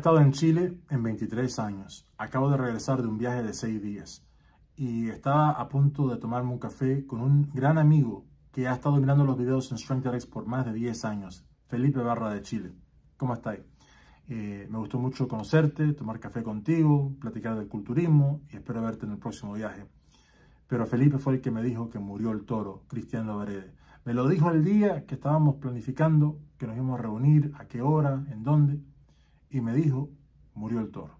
estado en Chile en 23 años. Acabo de regresar de un viaje de 6 días y estaba a punto de tomarme un café con un gran amigo que ha estado mirando los videos en StrengthRx por más de 10 años, Felipe Barra de Chile. ¿Cómo estáis? Eh, me gustó mucho conocerte, tomar café contigo, platicar del culturismo y espero verte en el próximo viaje. Pero Felipe fue el que me dijo que murió el toro, Cristian Lovarede. Me lo dijo el día que estábamos planificando, que nos íbamos a reunir, a qué hora, en dónde y me dijo, murió el toro.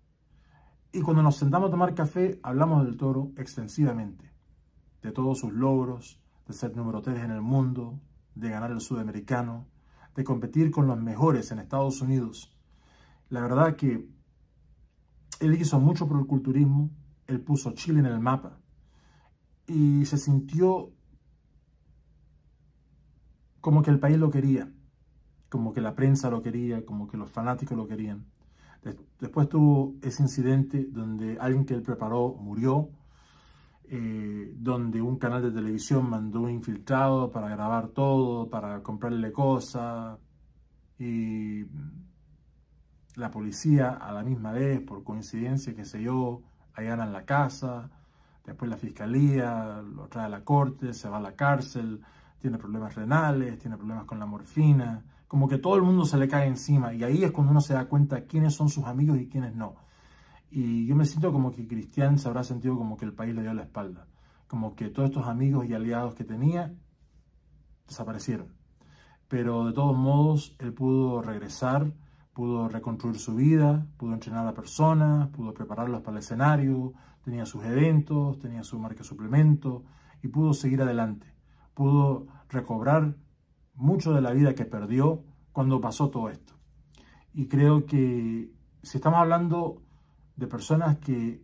Y cuando nos sentamos a tomar café, hablamos del toro extensivamente, de todos sus logros, de ser número tres en el mundo, de ganar el sudamericano, de competir con los mejores en Estados Unidos. La verdad que él hizo mucho por el culturismo, él puso Chile en el mapa y se sintió como que el país lo quería como que la prensa lo quería, como que los fanáticos lo querían. Después tuvo ese incidente donde alguien que él preparó murió, eh, donde un canal de televisión mandó un infiltrado para grabar todo, para comprarle cosas, y la policía a la misma vez, por coincidencia, que sé yo, en la casa, después la fiscalía lo trae a la corte, se va a la cárcel, tiene problemas renales, tiene problemas con la morfina, como que todo el mundo se le cae encima y ahí es cuando uno se da cuenta quiénes son sus amigos y quiénes no. Y yo me siento como que Cristian se habrá sentido como que el país le dio la espalda, como que todos estos amigos y aliados que tenía desaparecieron. Pero de todos modos, él pudo regresar, pudo reconstruir su vida, pudo entrenar a personas, pudo prepararlos para el escenario, tenía sus eventos, tenía su marca suplemento y pudo seguir adelante, pudo recobrar mucho de la vida que perdió cuando pasó todo esto. Y creo que si estamos hablando de personas que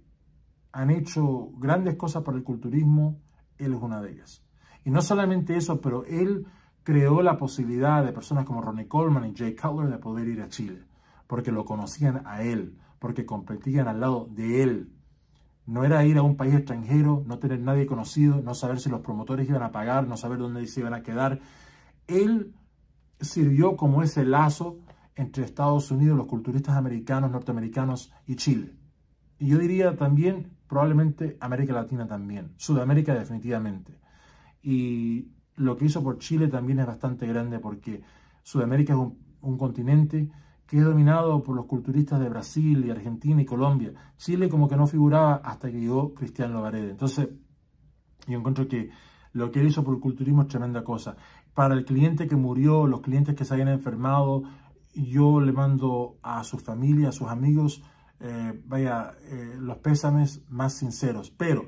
han hecho grandes cosas para el culturismo, él es una de ellas. Y no solamente eso, pero él creó la posibilidad de personas como Ronnie Coleman y Jay Cutler de poder ir a Chile, porque lo conocían a él, porque competían al lado de él. No era ir a un país extranjero, no tener nadie conocido, no saber si los promotores iban a pagar, no saber dónde se iban a quedar. Él sirvió como ese lazo entre Estados Unidos, los culturistas americanos, norteamericanos y Chile. Y yo diría también, probablemente América Latina también, Sudamérica definitivamente. Y lo que hizo por Chile también es bastante grande porque Sudamérica es un, continente que es dominado por los culturistas de Brasil y Argentina y Colombia. Chile como que no figuraba hasta que llegó Cristian Lovarede. Entonces, yo encuentro que lo que él hizo por el culturismo es tremenda cosa para el cliente que murió, los clientes que se hayan enfermado, yo le mando a su familia, a sus amigos, eh, vaya, eh, los pésames más sinceros. Pero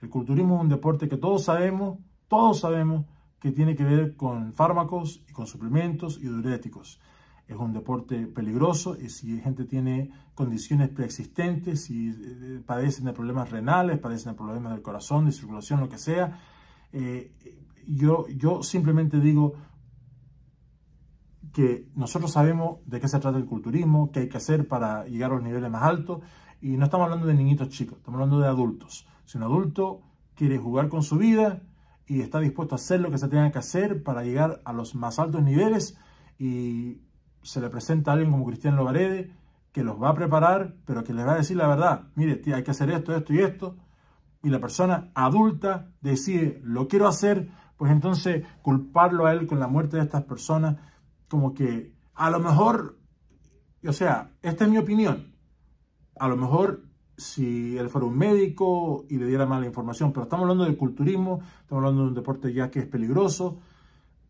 el culturismo es un deporte que todos sabemos, todos sabemos que tiene que ver con fármacos y con suplementos y diuréticos. Es un deporte peligroso y si gente tiene condiciones preexistentes, si eh, padecen de problemas renales, padecen de problemas del corazón, de circulación, lo que sea, yo, simplemente digo que nosotros sabemos de qué se trata el culturismo, qué hay que hacer para llegar a los niveles más altos, y no estamos hablando de niñitos chicos, estamos hablando de adultos. Si un adulto quiere jugar con su vida y está dispuesto a hacer lo que se tenga que hacer para llegar a los más altos niveles y se le presenta a alguien como cristiano Logarede que los va a preparar, pero que les va a decir la verdad, mire, tía, hay que hacer esto, esto y esto, y la persona adulta decide, lo quiero hacer, pues entonces culparlo a él con la muerte de estas personas, como que a lo mejor, o sea, esta es mi opinión, a lo mejor si él fuera un médico y le diera mala información, pero estamos hablando de culturismo, estamos hablando de un deporte ya que es peligroso,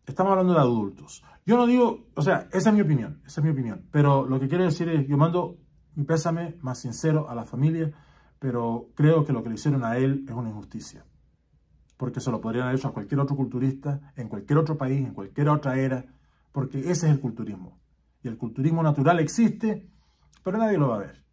estamos hablando de adultos. Yo no digo, o sea, esa es mi opinión, esa es mi opinión, pero lo que quiero decir es, yo mando mi pésame más sincero a la familia, pero creo que lo que le hicieron a él es una injusticia porque se lo podrían haber hecho a cualquier otro culturista, en cualquier otro país, en cualquier otra era, porque ese es el culturismo. Y el culturismo natural existe, pero nadie lo va a ver.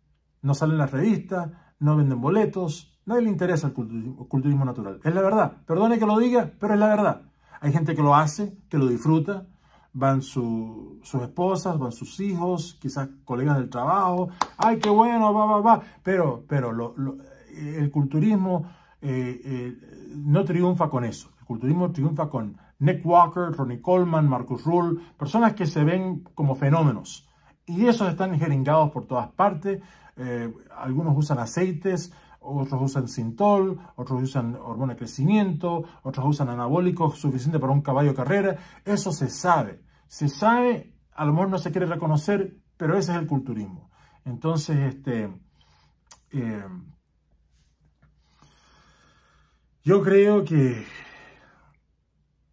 No salen las revistas, no venden boletos, nadie le interesa el culturismo, natural. Es la verdad, perdone que lo diga, pero es la verdad. Hay gente que lo hace, que lo disfruta, van sus esposas, van sus hijos, quizás colegas del trabajo, ay, qué bueno, va, va, va, pero, pero el culturismo eh, eh, no triunfa con eso. El culturismo triunfa con Nick Walker, Ronnie Coleman, Marcus Rule, personas que se ven como fenómenos. Y esos están jeringados por todas partes. Eh, algunos usan aceites, otros usan sintol, otros usan hormonas de crecimiento, otros usan anabólicos suficientes para un caballo carrera. Eso se sabe. Se sabe, a lo mejor no se quiere reconocer, pero ese es el culturismo. Entonces, este, yo creo que.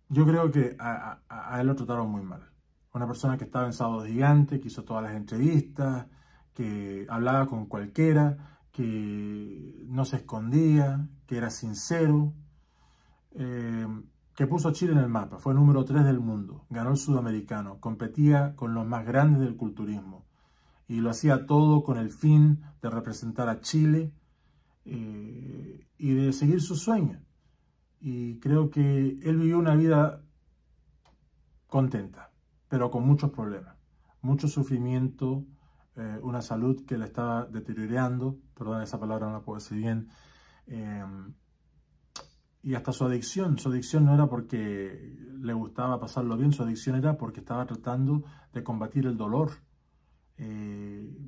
Yo creo que a, él lo trataron muy mal. Una persona que estaba en Sábado Gigante, que hizo todas las entrevistas, que hablaba con cualquiera, que no se escondía, que era sincero, eh, que puso a Chile en el mapa. Fue número 3 del mundo, ganó el sudamericano, competía con los más grandes del culturismo y lo hacía todo con el fin de representar a Chile eh, y de seguir su sueño, Y creo que él vivió una vida contenta, pero con muchos problemas, mucho sufrimiento, eh, una salud que le estaba deteriorando, perdón, esa palabra no la puedo decir bien, eh, y hasta su adicción. Su adicción no era porque le gustaba pasarlo bien, su adicción era porque estaba tratando de combatir el dolor.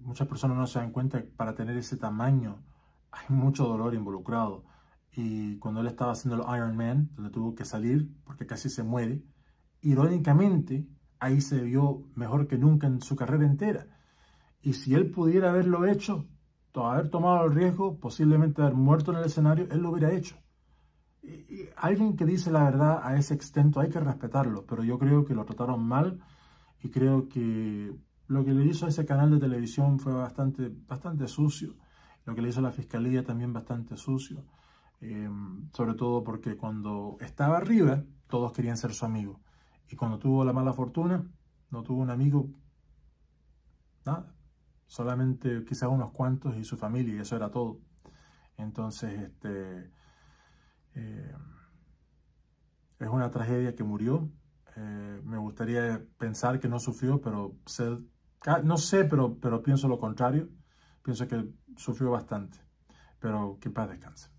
muchas personas no se dan cuenta para tener ese tamaño hay mucho dolor involucrado. Y cuando él estaba haciendo el Iron Man, donde tuvo que salir porque casi se muere, irónicamente ahí se vio mejor que nunca en su carrera entera. Y si él pudiera haberlo hecho, haber tomado el riesgo, posiblemente haber muerto en el escenario, él lo hubiera hecho. alguien que dice la verdad a ese extento hay que respetarlo, pero yo creo que lo trataron mal y creo que lo que le hizo a ese canal de televisión fue bastante, bastante sucio lo que le hizo la fiscalía también bastante sucio, eh, sobre todo porque cuando estaba arriba todos querían ser su amigo y cuando tuvo la mala fortuna no tuvo un amigo, nada, solamente quizás unos cuantos y su familia y eso era todo. Entonces, este, eh, es una tragedia que murió. Eh, me gustaría pensar que no sufrió, pero ah, no sé, pero, pero pienso lo contrario pienso que sufrió bastante, pero que paz descanse.